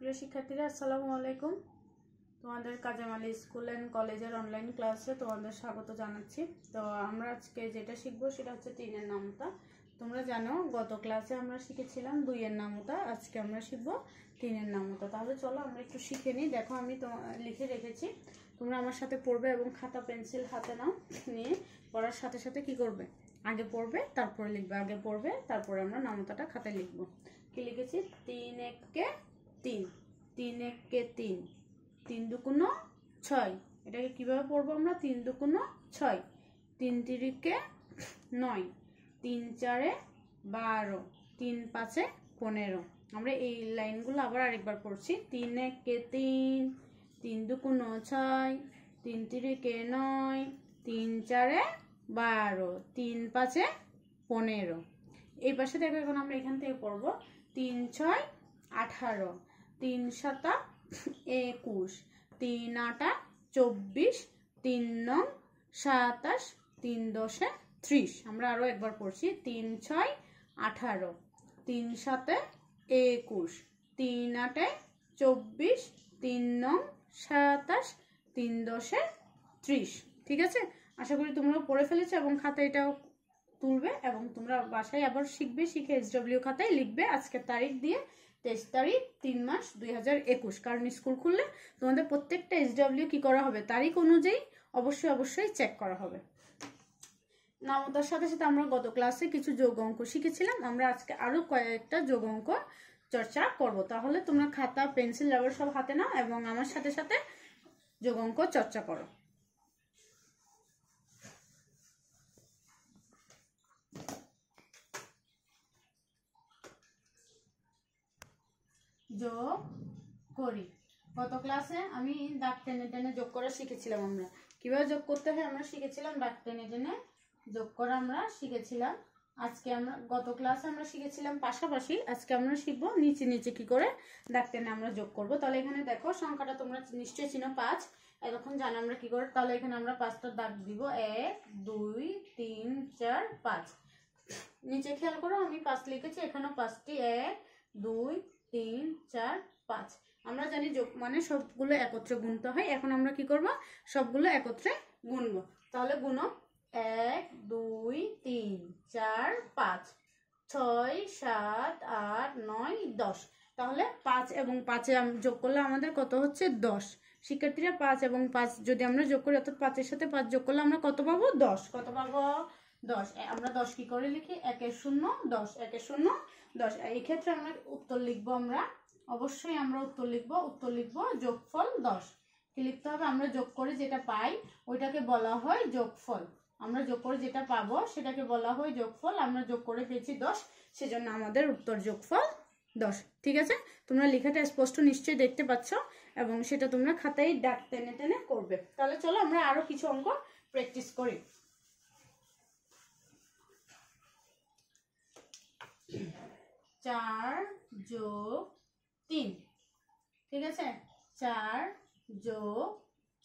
প্রিয় শিক্ষার্থীরা আসসালামু আলাইকুম তোমাদের কাজামালি স্কুল অ্যান্ড কলেজের অনলাইন ক্লাসে তোমাদের স্বাগত জানাচ্ছি তো আমরা আজকে যেটা শিখবো সেটা হচ্ছে তিনের নামতা তোমরা জানো গত ক্লাসে আমরা শিখেছিলাম দুইয়ের নামতা আজকে আমরা শিখবো তিনের নামতা তাহলে চলো আমরা একটু শিখে নিই দেখো আমি তো লিখে রেখেছি তোমরা আমার সাথে পড়বে এবং খাতা পেন্সিল হাতে নাও নিয়ে পড়ার সাথে সাথে কি করবে আগে পড়বে তারপরে লিখবে আগে পড়বে তারপরে আমরা নামতাটা খাতায় লিখবো কি লিখেছি তিন এককে তিন তিন এককে তিন তিন দুকুনো ছয় এটাকে কিভাবে পড়বো আমরা তিন দুকুনো ছয় তিন তিরিকে নয় তিন চারে বারো তিন পাঁচে পনেরো আমরা এই লাইনগুলো আবার আরেকবার পড়ছি তিন এককে তিন তিন দুকুনো ছয় তিন তিরিকে নয় তিন চারে বারো তিন পাঁচে পনেরো এই পাশে দেখো এখন আমরা এখান থেকে পড়বো তিন ছয় আঠারো তিন সাতা একুশ তিন আটা চব্বিশ তিন নং সাতাশ তিন দশে ত্রিশ আমরা আরও একবার পড়ছি তিন ছয় আঠারো তিন সাতে একুশ তিন আটে চব্বিশ তিন নং সাতাশ তিন দশে ত্রিশ ঠিক আছে আশা করি তোমরাও পড়ে ফেলেছো এবং খাতা এটাও তুলবে এবং তোমরা বাসায় আবার শিখবে শিখে এস ডব্লিউ খাতায় লিখবে আজকের তারিখ দিয়ে তেইশ তারিখ তিন মাস দুই হাজার একুশ কারণ স্কুল খুললে তোমাদের প্রত্যেকটা এসডাব্লিউ কী করা হবে তারিখ অনুযায়ী অবশ্যই অবশ্যই চেক করা হবে নামতার সাথে সাথে আমরা গত ক্লাসে কিছু যোগ অঙ্ক শিখেছিলাম আমরা আজকে আরও কয়েকটা যোগ অঙ্ক চর্চা করব তাহলে তোমরা খাতা পেন্সিল রাবার সব হাতে নাও এবং আমার সাথে সাথে যোগ অঙ্ক চর্চা করো যোগ করি গত ক্লাসে আমি দাগ টেনে টেনে যোগ করা শিখেছিলাম আমরা কীভাবে যোগ করতে হয় আমরা শিখেছিলাম দাগ টেনে টেনে যোগ করা আমরা শিখেছিলাম আজকে আমরা গত ক্লাসে আমরা শিখেছিলাম পাশাপাশি আজকে আমরা শিখবো নিচে নিচে কি করে দাগ টেনে আমরা যোগ করব তাহলে এখানে দেখো সংখ্যাটা তোমরা নিশ্চয়ই চিনো পাঁচ এতক্ষণ জানো আমরা কি করে তাহলে এখানে আমরা পাঁচটা দাগ দিব এক দুই তিন চার পাঁচ নিচে খেয়াল করো আমি পাঁচ লিখেছি এখানেও পাঁচটি এক দুই তিন চার পাঁচ আমরা জানি যোগ মানে সবগুলো একত্রে গুনতে হয় এখন আমরা কি করব সবগুলো একত্রে গুনব তাহলে গুন এক দুই তিন চার পাঁচ ছয় সাত আট নয় দশ তাহলে পাঁচ এবং পাঁচে যোগ করলে আমাদের কত হচ্ছে দশ শিক্ষার্থীরা পাঁচ এবং পাঁচ যদি আমরা যোগ করি অর্থাৎ পাঁচের সাথে পাঁচ যোগ করলে আমরা কত পাবো দশ কত পাবো দশ আমরা দশ কি করে লিখি একের শূন্য দশ একের শূন্য দশ এই ক্ষেত্রে আমরা উত্তর লিখবো আমরা অবশ্যই আমরা উত্তর লিখবো উত্তর লিখবো যোগফল দশ কি লিখতে হবে আমরা যোগ করে যেটা পাই ওইটাকে বলা হয় যোগফল আমরা যোগ করে যেটা পাবো সেটাকে বলা হয় যোগফল আমরা যোগ করে পেয়েছি দশ সেজন্য আমাদের উত্তর যোগফল দশ ঠিক আছে তোমরা লেখাটা স্পষ্ট নিশ্চয়ই দেখতে পাচ্ছ এবং সেটা তোমরা খাতায় ডাক টেনে টেনে করবে তাহলে চলো আমরা আরও কিছু অঙ্ক প্র্যাকটিস করি চার যোগ তিন ঠিক আছে চার যোগ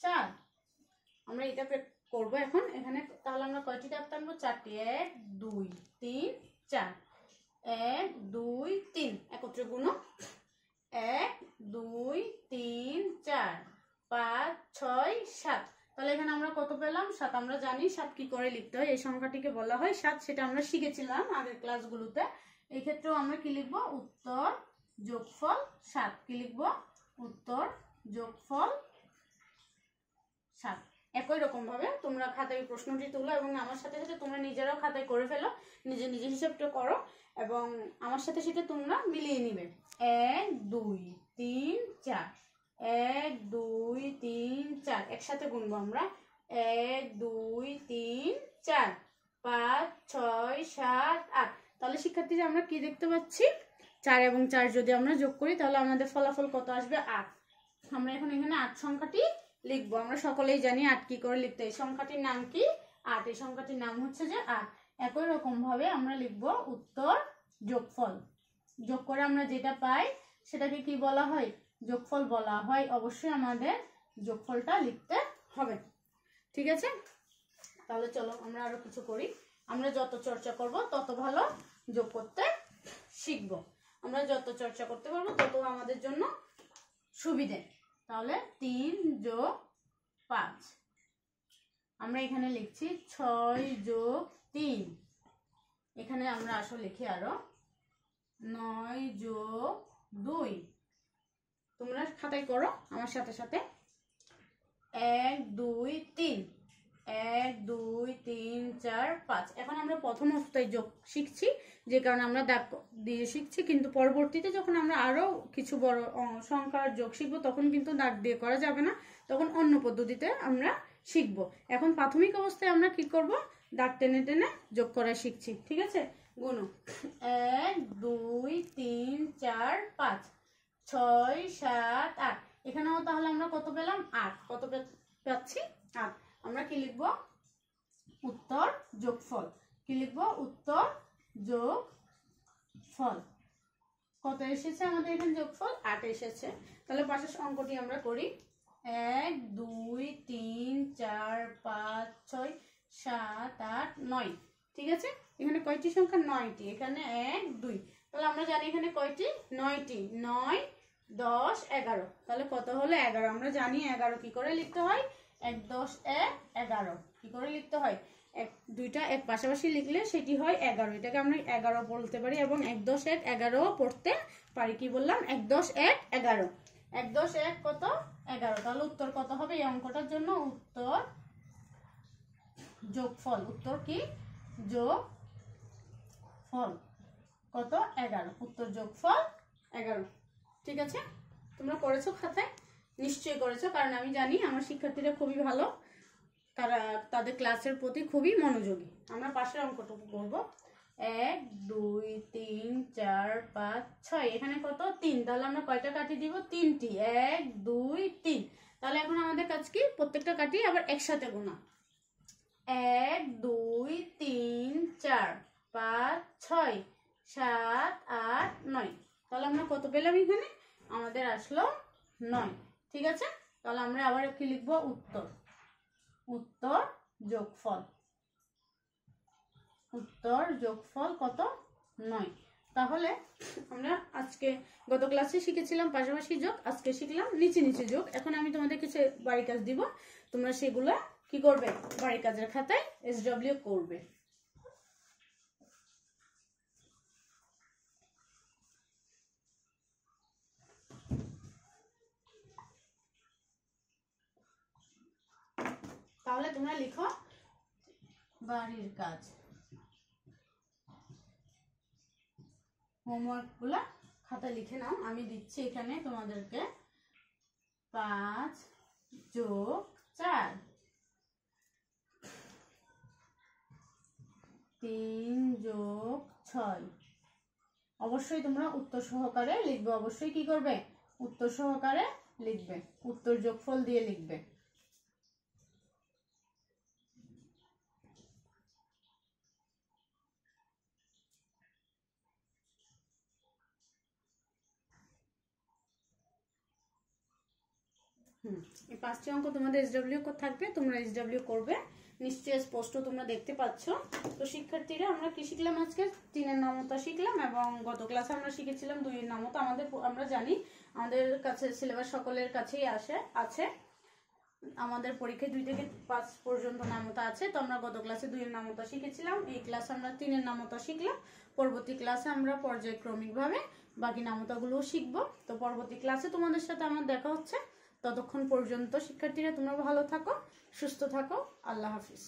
চার আমরা এটা করব এখন এখানে তাহলে আমরা কয়টি ডাব টানবো চারটি এক দুই তিন চার এক দুই তিন একত্রে গুণ এক দুই তিন চার পাঁচ ছয় সাত তাহলে এখানে আমরা কত পেলাম সাত আমরা জানি সাত কি করে লিখতে হয় এই সংখ্যাটিকে বলা হয় সাত সেটা আমরা শিখেছিলাম আগের ক্লাসগুলোতে এক্ষেত্রেও আমরা কি লিখব উত্তর যোগফল সাত কি লিখব উত্তর যোগফল সাত একই রকমভাবে তোমরা খাতায় প্রশ্নটি তুলো এবং আমার সাথে সাথে তোমরা নিজেরাও খাতায় করে ফেলো নিজে নিজে হিসাবটা করো এবং আমার সাথে সাথে তোমরা মিলিয়ে নিবে এক দুই তিন চার এক দুই তিন চার একসাথে গুনব আমরা এক দুই তিন চার পাঁচ ছয় সাত আট তাহলে শিক্ষার্থীরা আমরা কি দেখতে পাচ্ছি চার এবং চার যদি আমরা যোগ করি তাহলে আমাদের ফলাফল কত আসবে আট আমরা এখন এখানে আট সংখ্যাটি লিখব আমরা সকলেই জানি আট কি করে লিখতে এই সংখ্যাটির নাম কি আট এই সংখ্যাটির নাম হচ্ছে যে আট একই রকমভাবে আমরা লিখব উত্তর যোগফল যোগ করে আমরা যেটা পাই সেটাকে কি বলা হয় যোগফল বলা হয় অবশ্যই আমাদের যোগফলটা লিখতে হবে ঠিক আছে তাহলে চলো আমরা আরো কিছু করি আমরা যত চর্চা করব তত ভালো যোগ করতে শিখব আমরা যত চর্চা করতে পারবো তত আমাদের জন্য সুবিধে তাহলে তিন যোগ পাঁচ আমরা এখানে লিখছি ছয় যোগ তিন এখানে আমরা আসলে লিখি আরো নয় যোগ দুই তোমরা খাতায় করো আমার সাথে সাথে এক দুই তিন এক দুই তিন চার পাঁচ এখন আমরা প্রথম অবস্থায় যোগ শিখছি যে কারণে আমরা দাগ দিয়ে শিখছি কিন্তু পরবর্তীতে যখন আমরা আরও কিছু বড় সংখ্যার যোগ শিখবো তখন কিন্তু দাগ দিয়ে করা যাবে না তখন অন্য পদ্ধতিতে আমরা শিখব এখন প্রাথমিক অবস্থায় আমরা কি করব দাগ টেনে টেনে যোগ করা শিখছি ঠিক আছে গুণ এক দুই তিন চার পাঁচ ছয় সাত আট এখানেও তাহলে আমরা কত পেলাম আট কত পাচ্ছি আট আমরা কি লিখব উত্তর যোগফল কি লিখব উত্তর যোগ ফল কত এসেছে আমাদের এখানে যোগফল আট এসেছে তাহলে পাশের অঙ্কটি আমরা করি এক দুই তিন চার পাঁচ ছয় সাত আট নয় ঠিক আছে এখানে কয়টি সংখ্যা নয়টি এখানে এক দুই তাহলে আমরা জানি এখানে কয়টি নয়টি নয় দশ এগারো তাহলে কত হলো এগারো আমরা জানি এগারো কি করে লিখতে হয় এক দশ এক এগারো কী করে লিখতে হয় এক দুইটা এক পাশাপাশি লিখলে সেটি হয় এগারো এটাকে আমরা এগারো বলতে পারি এবং এক দশ এক এগারো পড়তে পারি কি বললাম এক দশ এক এগারো এক দশ এক কত এগারো তাহলে উত্তর কত হবে এই অঙ্কটার জন্য উত্তর যোগফল উত্তর কি যোগ ফল কত এগারো উত্তর যোগফল এগারো ঠিক আছে তোমরা করেছো খাতায় নিশ্চয়ই করেছো কারণ আমি জানি আমার শিক্ষার্থীরা খুবই ভালো তারা তাদের ক্লাসের প্রতি খুবই মনোযোগী আমরা পাশের অঙ্কটুকু করব এক দুই তিন চার পাঁচ ছয় এখানে কত তিন তাহলে আমরা কয়টা কাঠি দিব তিনটি এক দুই তিন তাহলে এখন আমাদের কাজ কি প্রত্যেকটা কাঠি আবার একসাথে গোনা এক দুই তিন চার পাঁচ ছয় সাত আট নয় তাহলে আমরা কত পেলাম এখানে আমাদের আসলো নয় ঠিক আছে তাহলে আমরা আবার কি লিখব উত্তর উত্তর যোগফল উত্তর যোগফল কত নয় তাহলে আমরা আজকে গত ক্লাসে শিখেছিলাম পাশাপাশি যোগ আজকে শিখলাম নিচে নিচে যোগ এখন আমি তোমাদের কিছু বাড়ির কাজ দিব তোমরা সেগুলো কি করবে বাড়ির কাজের খাতায় এসডব্লিউ করবে তাহলে তোমরা লিখো বাড়ির কাজ হোমওয়ার্কগুলো খাতা লিখে নাও আমি দিচ্ছি এখানে তোমাদেরকে পাঁচ যোগ চার তিন যোগ ছয় অবশ্যই তোমরা উত্তর সহকারে লিখবে অবশ্যই কি করবে উত্তর সহকারে লিখবে উত্তর যোগফল দিয়ে লিখবে হুম এই পাঁচটি অঙ্ক তোমাদের এসডব্লিউ থাকবে তোমরা ডাব্লিউ করবে নিশ্চয়ই স্পষ্ট তোমরা দেখতে পাচ্ছ তো শিক্ষার্থীরা আমরা কি শিখলাম আজকে তিনের নামতা শিখলাম এবং গত ক্লাসে আমরা শিখেছিলাম দুইয়ের নামতা আমাদের আমরা জানি আমাদের কাছে সিলেবাস সকলের কাছেই আসে আছে আমাদের পরীক্ষায় দুই থেকে পাঁচ পর্যন্ত নামতা আছে তো আমরা গত ক্লাসে দুইয়ের নামতা শিখেছিলাম এই ক্লাসে আমরা তিনের নামতা শিখলাম পরবর্তী ক্লাসে আমরা পর্যায়ক্রমিকভাবে বাকি নামতাগুলোও শিখবো তো পরবর্তী ক্লাসে তোমাদের সাথে আমার দেখা হচ্ছে ততক্ষণ পর্যন্ত শিক্ষার্থীরা তোমরা ভালো থাকো সুস্থ থাকো আল্লাহ হাফিজ